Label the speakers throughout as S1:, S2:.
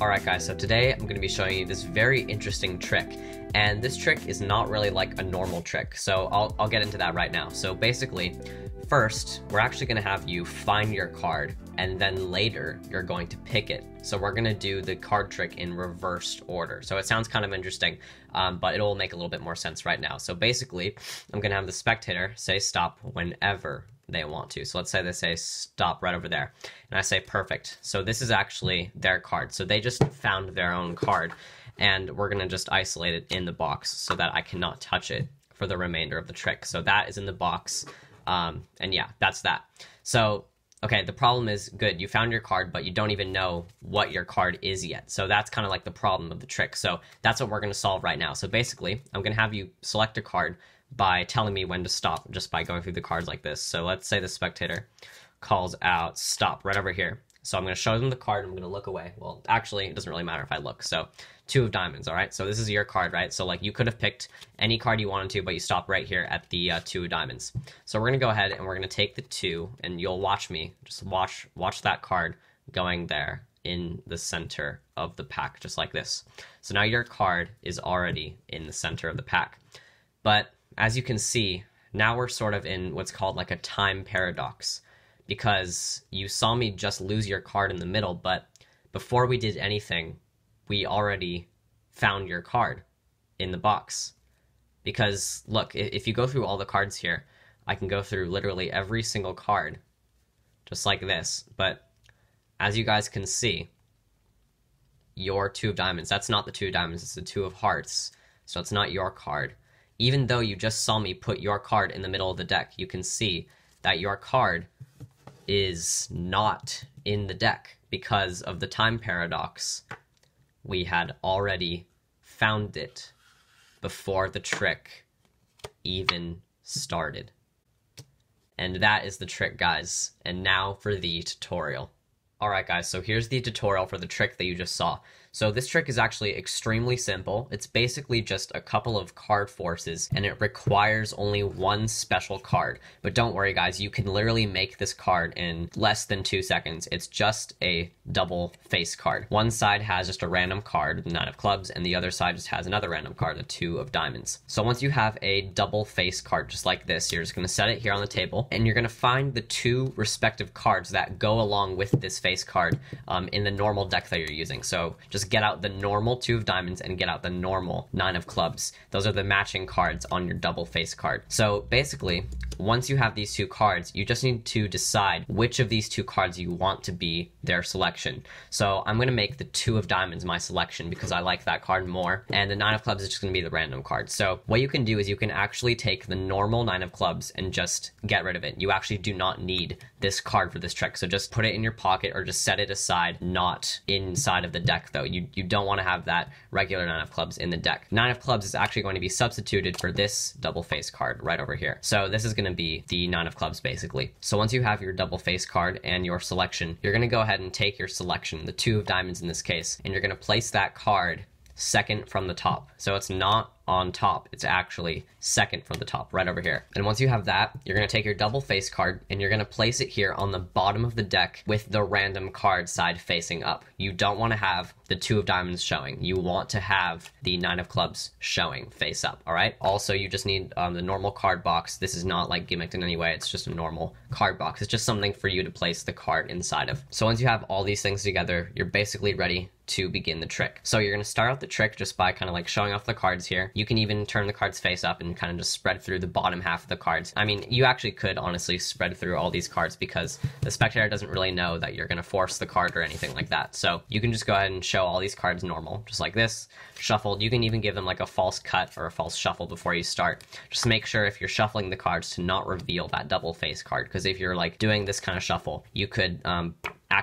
S1: Alright guys, so today I'm going to be showing you this very interesting trick, and this trick is not really like a normal trick, so I'll, I'll get into that right now. So basically, first, we're actually going to have you find your card, and then later, you're going to pick it. So we're going to do the card trick in reversed order. So it sounds kind of interesting, um, but it'll make a little bit more sense right now. So basically, I'm going to have the spectator say stop whenever they want to. So let's say they say stop right over there. And I say perfect. So this is actually their card. So they just found their own card and we're gonna just isolate it in the box so that I cannot touch it for the remainder of the trick. So that is in the box. Um, and yeah, that's that. So, okay, the problem is good. You found your card, but you don't even know what your card is yet. So that's kind of like the problem of the trick. So that's what we're gonna solve right now. So basically, I'm gonna have you select a card by telling me when to stop just by going through the cards like this. So let's say the spectator calls out stop right over here. So I'm going to show them the card. I'm going to look away. Well, actually, it doesn't really matter if I look. So two of diamonds. All right. So this is your card, right? So like you could have picked any card you wanted to, but you stop right here at the uh, two of diamonds. So we're going to go ahead and we're going to take the two and you'll watch me just watch, watch that card going there in the center of the pack, just like this. So now your card is already in the center of the pack, but as you can see, now we're sort of in what's called like a time paradox because you saw me just lose your card in the middle, but before we did anything, we already found your card in the box. Because look, if you go through all the cards here, I can go through literally every single card just like this, but as you guys can see, your two of diamonds, that's not the two of diamonds, it's the two of hearts, so it's not your card even though you just saw me put your card in the middle of the deck, you can see that your card is not in the deck because of the time paradox. We had already found it before the trick even started. And that is the trick, guys. And now for the tutorial. Alright guys, so here's the tutorial for the trick that you just saw. So this trick is actually extremely simple. It's basically just a couple of card forces and it requires only one special card. But don't worry guys, you can literally make this card in less than two seconds. It's just a double face card. One side has just a random card, nine of clubs, and the other side just has another random card, the two of diamonds. So once you have a double face card just like this, you're just gonna set it here on the table and you're gonna find the two respective cards that go along with this face card um, in the normal deck that you're using. So just just get out the normal two of diamonds and get out the normal nine of clubs. Those are the matching cards on your double face card. So basically, once you have these two cards, you just need to decide which of these two cards you want to be their selection. So I'm going to make the two of diamonds my selection because I like that card more. And the nine of clubs is just going to be the random card. So what you can do is you can actually take the normal nine of clubs and just get rid of it. You actually do not need this card for this trick. So just put it in your pocket or just set it aside, not inside of the deck though but you, you don't want to have that regular nine of clubs in the deck. Nine of clubs is actually going to be substituted for this double face card right over here. So this is going to be the nine of clubs basically. So once you have your double face card and your selection, you're going to go ahead and take your selection, the two of diamonds in this case, and you're going to place that card second from the top. So it's not on top. It's actually second from the top, right over here. And once you have that, you're going to take your double face card and you're going to place it here on the bottom of the deck with the random card side facing up. You don't want to have the two of diamonds showing. You want to have the nine of clubs showing face up, all right? Also, you just need um, the normal card box. This is not like gimmicked in any way. It's just a normal card box. It's just something for you to place the card inside of. So once you have all these things together, you're basically ready to begin the trick. So you're going to start out the trick just by kind of like showing off the cards here. You can even turn the cards face up and kind of just spread through the bottom half of the cards. I mean, you actually could honestly spread through all these cards because the spectator doesn't really know that you're going to force the card or anything like that. So you can just go ahead and show all these cards normal, just like this, shuffled. You can even give them like a false cut or a false shuffle before you start. Just make sure if you're shuffling the cards to not reveal that double face card because if you're like doing this kind of shuffle, you could um,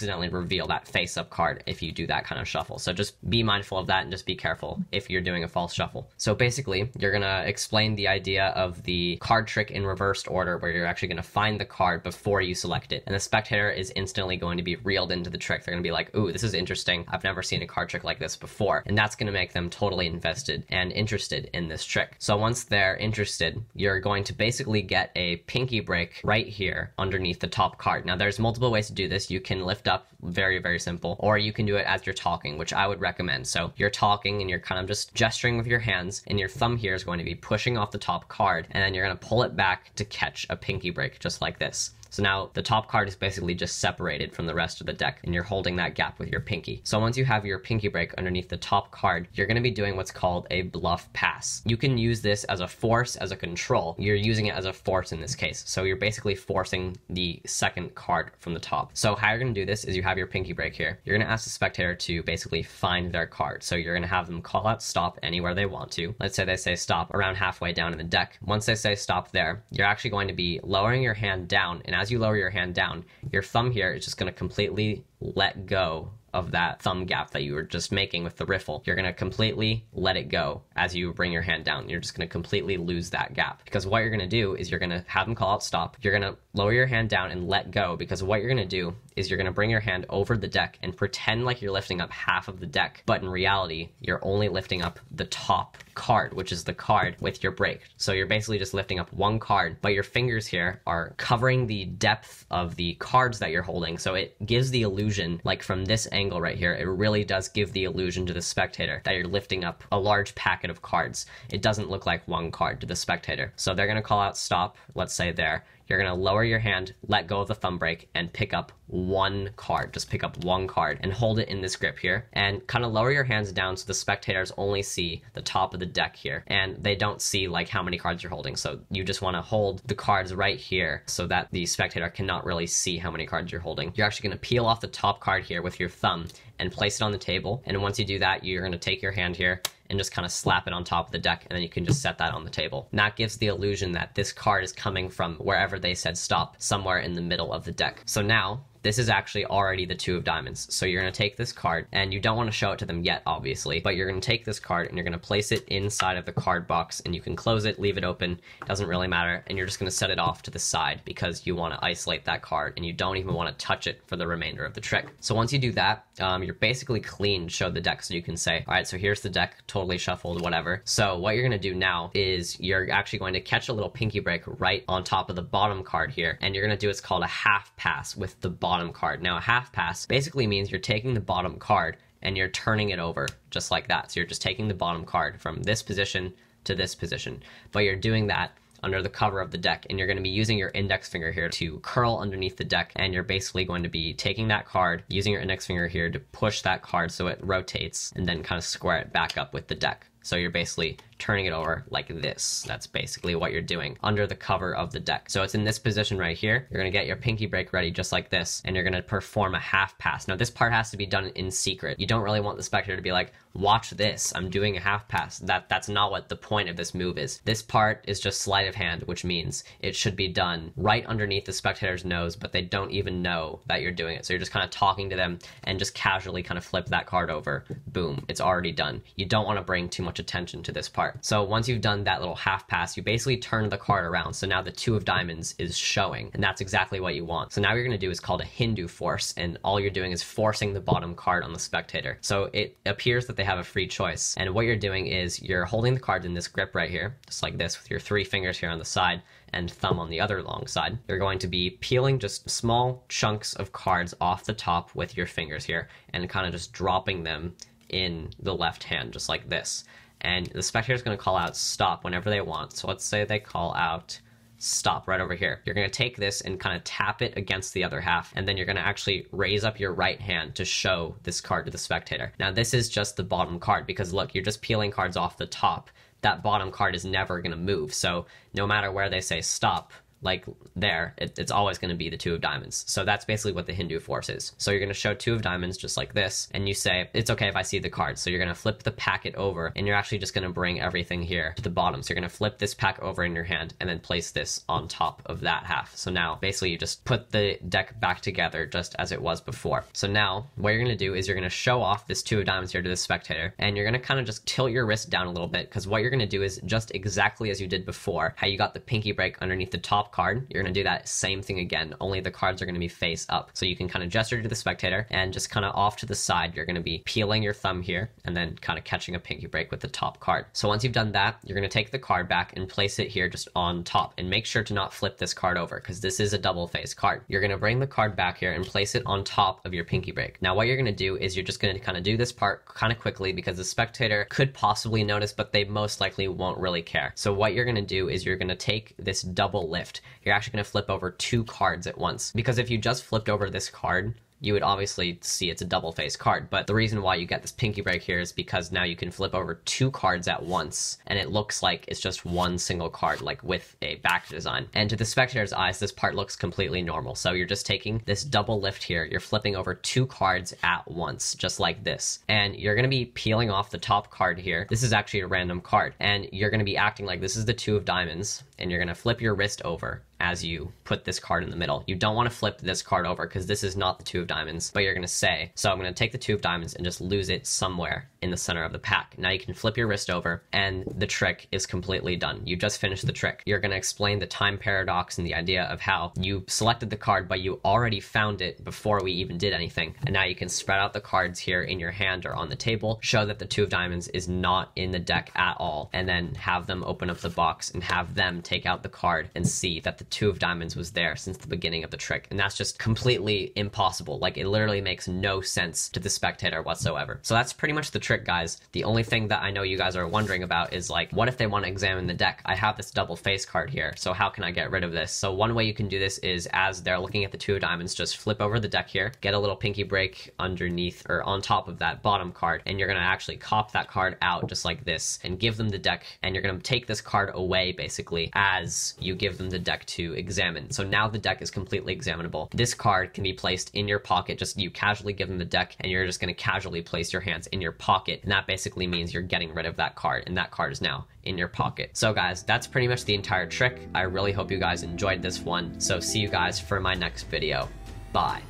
S1: accidentally reveal that face up card if you do that kind of shuffle. So just be mindful of that and just be careful if you're doing a false shuffle. So basically, you're going to explain the idea of the card trick in reversed order where you're actually going to find the card before you select it. And the spectator is instantly going to be reeled into the trick. They're going to be like, ooh, this is interesting. I've never seen a card trick like this before. And that's going to make them totally invested and interested in this trick. So once they're interested, you're going to basically get a pinky break right here underneath the top card. Now there's multiple ways to do this. You can lift up. Very, very simple. Or you can do it as you're talking, which I would recommend. So you're talking and you're kind of just gesturing with your hands, and your thumb here is going to be pushing off the top card, and then you're going to pull it back to catch a pinky break, just like this. So now the top card is basically just separated from the rest of the deck and you're holding that gap with your pinky. So once you have your pinky break underneath the top card, you're going to be doing what's called a bluff pass. You can use this as a force, as a control. You're using it as a force in this case. So you're basically forcing the second card from the top. So how you're going to do this is you have your pinky break here. You're going to ask the spectator to basically find their card. So you're going to have them call out stop anywhere they want to. Let's say they say stop around halfway down in the deck. Once they say stop there, you're actually going to be lowering your hand down and as you lower your hand down, your thumb here is just going to completely let go of that thumb gap that you were just making with the riffle. You're gonna completely let it go as you bring your hand down. You're just gonna completely lose that gap because what you're gonna do is you're gonna have them call out stop. You're gonna lower your hand down and let go because what you're gonna do is you're going to bring your hand over the deck and pretend like you're lifting up half of the deck, but in reality, you're only lifting up the top card, which is the card with your break. So you're basically just lifting up one card, but your fingers here are covering the depth of the cards that you're holding. So it gives the illusion, like from this angle right here, it really does give the illusion to the spectator that you're lifting up a large packet of cards. It doesn't look like one card to the spectator. So they're going to call out stop, let's say there you're going to lower your hand, let go of the thumb break, and pick up one card. Just pick up one card and hold it in this grip here. And kind of lower your hands down so the spectators only see the top of the deck here. And they don't see like how many cards you're holding. So you just want to hold the cards right here so that the spectator cannot really see how many cards you're holding. You're actually going to peel off the top card here with your thumb and place it on the table. And once you do that, you're going to take your hand here and just kind of slap it on top of the deck, and then you can just set that on the table. And that gives the illusion that this card is coming from wherever they said stop, somewhere in the middle of the deck. So now, this is actually already the two of diamonds. So you're going to take this card and you don't want to show it to them yet, obviously, but you're going to take this card and you're going to place it inside of the card box and you can close it, leave it open, doesn't really matter. And you're just going to set it off to the side because you want to isolate that card and you don't even want to touch it for the remainder of the trick. So once you do that, um, you're basically clean Show the deck. So you can say, all right, so here's the deck, totally shuffled, whatever. So what you're going to do now is you're actually going to catch a little pinky break right on top of the bottom card here. And you're going to do what's called a half pass with the bottom bottom card. Now a half pass basically means you're taking the bottom card and you're turning it over just like that. So you're just taking the bottom card from this position to this position, but you're doing that under the cover of the deck and you're going to be using your index finger here to curl underneath the deck and you're basically going to be taking that card using your index finger here to push that card so it rotates and then kind of square it back up with the deck. So you're basically turning it over like this. That's basically what you're doing under the cover of the deck. So it's in this position right here. You're gonna get your pinky break ready just like this, and you're gonna perform a half pass. Now this part has to be done in secret. You don't really want the spectator to be like, watch this, I'm doing a half pass. That That's not what the point of this move is. This part is just sleight of hand, which means it should be done right underneath the spectator's nose, but they don't even know that you're doing it. So you're just kind of talking to them and just casually kind of flip that card over. Boom, it's already done. You don't wanna bring too much attention to this part. So once you've done that little half pass, you basically turn the card around. So now the two of diamonds is showing, and that's exactly what you want. So now you're gonna do is called a Hindu force, and all you're doing is forcing the bottom card on the spectator. So it appears that they have a free choice. And what you're doing is you're holding the card in this grip right here, just like this, with your three fingers here on the side, and thumb on the other long side. You're going to be peeling just small chunks of cards off the top with your fingers here and kind of just dropping them in the left hand, just like this and the spectator is going to call out stop whenever they want. So let's say they call out stop right over here. You're going to take this and kind of tap it against the other half, and then you're going to actually raise up your right hand to show this card to the spectator. Now, this is just the bottom card because look, you're just peeling cards off the top. That bottom card is never going to move. So no matter where they say stop, like there, it, it's always going to be the two of diamonds. So that's basically what the Hindu force is. So you're going to show two of diamonds just like this, and you say, it's okay if I see the card. So you're going to flip the packet over, and you're actually just going to bring everything here to the bottom. So you're going to flip this pack over in your hand, and then place this on top of that half. So now, basically, you just put the deck back together just as it was before. So now, what you're going to do is you're going to show off this two of diamonds here to the spectator, and you're going to kind of just tilt your wrist down a little bit, because what you're going to do is just exactly as you did before, how you got the pinky break underneath the top card, you're going to do that same thing again, only the cards are going to be face up. So you can kind of gesture to the spectator and just kind of off to the side, you're going to be peeling your thumb here and then kind of catching a pinky break with the top card. So once you've done that, you're going to take the card back and place it here just on top and make sure to not flip this card over because this is a double face card. You're going to bring the card back here and place it on top of your pinky break. Now what you're going to do is you're just going to kind of do this part kind of quickly because the spectator could possibly notice, but they most likely won't really care. So what you're going to do is you're going to take this double lift you're actually going to flip over two cards at once. Because if you just flipped over this card, you would obviously see it's a double face card. But the reason why you get this pinky break here is because now you can flip over two cards at once and it looks like it's just one single card, like with a back design. And to the spectator's eyes, this part looks completely normal. So you're just taking this double lift here, you're flipping over two cards at once, just like this. And you're gonna be peeling off the top card here. This is actually a random card. And you're gonna be acting like this is the two of diamonds and you're gonna flip your wrist over as you put this card in the middle. You don't want to flip this card over because this is not the two of diamonds, but you're going to say, so I'm going to take the two of diamonds and just lose it somewhere in the center of the pack. Now you can flip your wrist over and the trick is completely done. You just finished the trick. You're going to explain the time paradox and the idea of how you selected the card, but you already found it before we even did anything. And now you can spread out the cards here in your hand or on the table, show that the two of diamonds is not in the deck at all, and then have them open up the box and have them take out the card and see that the two of diamonds was there since the beginning of the trick. And that's just completely impossible. Like it literally makes no sense to the spectator whatsoever. So that's pretty much the trick, guys. The only thing that I know you guys are wondering about is like, what if they want to examine the deck? I have this double face card here. So how can I get rid of this? So one way you can do this is as they're looking at the two of diamonds, just flip over the deck here, get a little pinky break underneath or on top of that bottom card. And you're going to actually cop that card out just like this and give them the deck. And you're going to take this card away basically as you give them the deck to to examine. So now the deck is completely examinable. This card can be placed in your pocket, just you casually give them the deck and you're just gonna casually place your hands in your pocket. And that basically means you're getting rid of that card and that card is now in your pocket. So guys, that's pretty much the entire trick. I really hope you guys enjoyed this one. So see you guys for my next video. Bye.